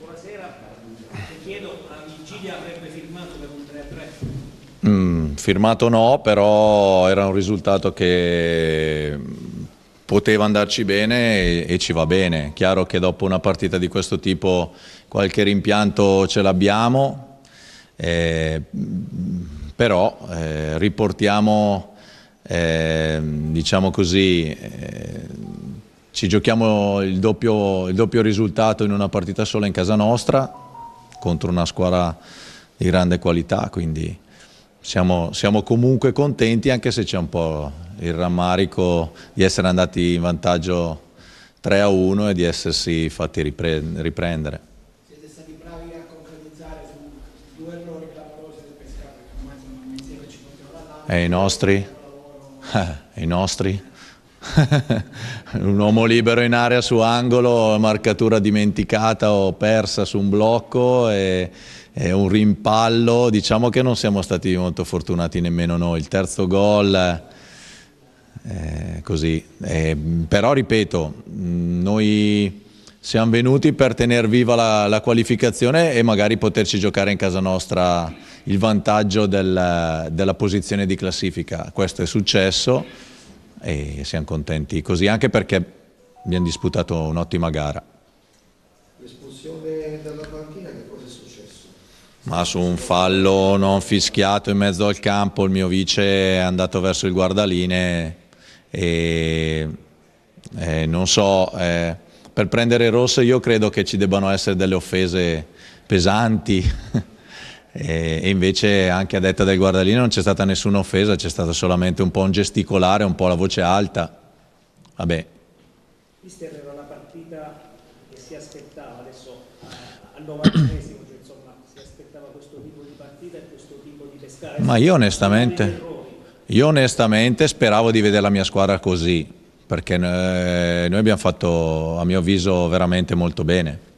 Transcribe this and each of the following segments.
buonasera. Ti chiedo, la avrebbe firmato per un 3 3? Mm, firmato no, però era un risultato che poteva andarci bene e, e, ci va bene. Chiaro che dopo una partita di questo tipo qualche rimpianto ce l'abbiamo, eh, però eh, riportiamo, eh, diciamo così, eh, ci giochiamo il doppio, il doppio risultato in una partita sola in casa nostra contro una squadra di grande qualità, quindi siamo, siamo comunque contenti anche se c'è un po' il rammarico di essere andati in vantaggio 3 a 1 e di essersi fatti riprendere. Siete stati bravi a concretizzare su due errori clamorosi del Pescara, che immagino non insieme ci potevano dare. E i nostri? I nostri? un uomo libero in area su angolo, marcatura dimenticata o persa su un blocco e, e, un rimpallo. Diciamo che non siamo stati molto fortunati nemmeno noi. Il terzo gol, eh, così. Eh, però ripeto, mm, noi siamo venuti per tenere viva la, la, qualificazione e magari poterci giocare in casa nostra il vantaggio del, della posizione di classifica. Questo è successo e siamo contenti così, anche perché abbiamo disputato un'ottima gara. L'espulsione dalla panchina che cosa è successo? Ma su un fallo non fischiato in mezzo al campo il mio vice è andato verso il guardaline e, e non so, eh, per prendere rosso io credo che ci debbano essere delle offese pesanti. e invece anche a detta del guardalino non c'è stata nessuna offesa, c'è stato solamente un po' un gesticolare, un po' la voce alta. Vabbè. Mister era la partita che si aspettava adesso al 93 cioè, Ma io onestamente, io onestamente, speravo di vedere la mia squadra così, perché eh, noi abbiamo fatto, a mio avviso, veramente molto bene.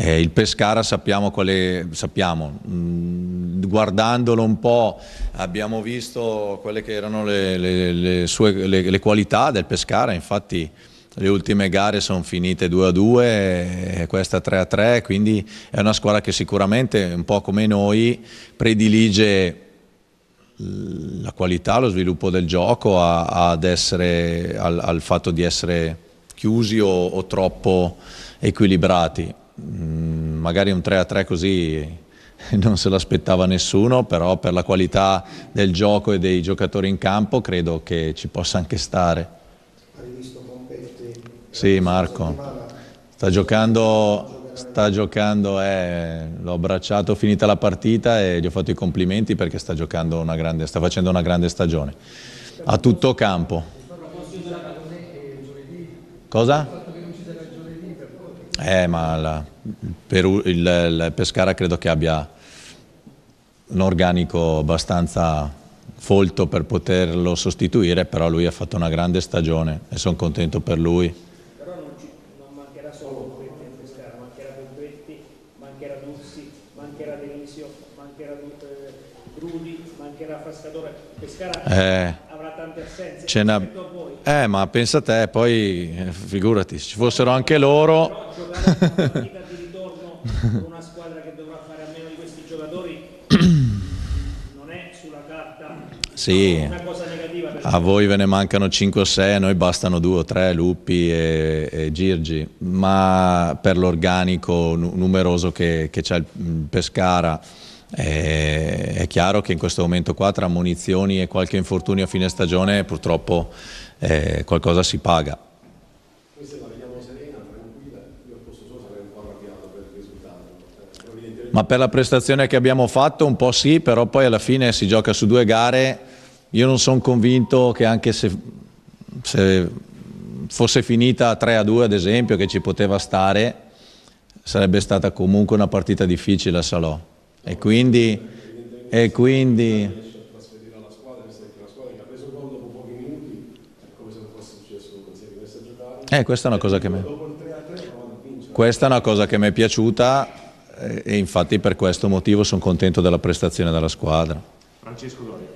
Eh, il Pescara sappiamo quale, sappiamo, mh, mm, guardandolo un po' abbiamo visto quelle che erano le, le, le sue le, qualità del Pescara, infatti le ultime gare sono finite 2 a 2 eh, questa 3 a 3 quindi è una squadra che sicuramente un po' come noi predilige la qualità, lo sviluppo del gioco a, ad essere, al, al, fatto di essere chiusi o, o troppo equilibrati Mm, magari un 3-3 così non se l'aspettava nessuno, però per la qualità del gioco e dei giocatori in campo credo che ci possa anche stare. Hai visto Pompetti? Sì, Marco. Sta giocando, sta giocando eh, l'ho abbracciato finita la partita e gli ho fatto i complimenti perché sta, una grande, sta facendo una grande stagione. A tutto campo. Eh, Cosa? Eh, ma la, per, il, il Pescara credo che abbia un organico abbastanza folto per poterlo sostituire, però lui ha fatto una grande stagione e sono contento per lui. mancherà Frascatore, Pescara eh, avrà tante assenze. Una... Eh, ma pensa te, poi eh, figurati, se ci fossero anche loro... Però, di ritorno una squadra che dovrà fare a meno di questi giocatori non è sulla carta sì. una cosa A voi ve ne mancano 5 o 6, a noi bastano 2 o 3, Luppi e, e Girgi, ma per l'organico numeroso che, che c'è il mm, Pescara eh, è chiaro che in questo momento qua tra munizioni e qualche infortunio a fine stagione purtroppo eh, qualcosa si paga. Ma per la prestazione che abbiamo fatto un po' sì, però poi alla fine si gioca su due gare. Io non sono convinto che anche se, se fosse finita 3 a 2 ad esempio, che ci poteva stare, sarebbe stata comunque una partita difficile a Salò. E quindi... E quindi Eh, questa è una cosa che mi... Questa è una cosa che mi è piaciuta eh, e infatti per questo motivo sono contento della prestazione della squadra. Francesco Doria.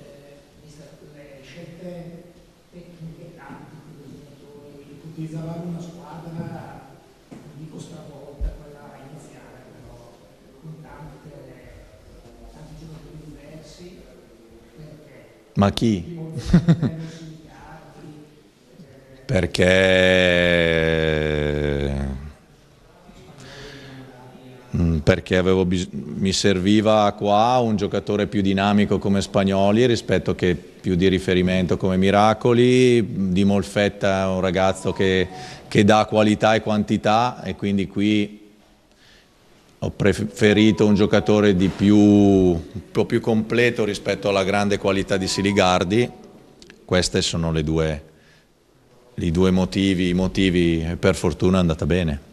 utilizzavamo una squadra, non dico stavolta, quella iniziale, però con tante ma chi? perché, mm, perché bis... mi serviva qua un giocatore più dinamico come Spagnoli rispetto che più di riferimento come Miracoli, di Molfetta un ragazzo che, che dà qualità e quantità e quindi qui ho preferito un giocatore più, un po' più completo rispetto alla grande qualità di Siligardi. Questi sono due, i due motivi, i motivi, per fortuna è andata bene.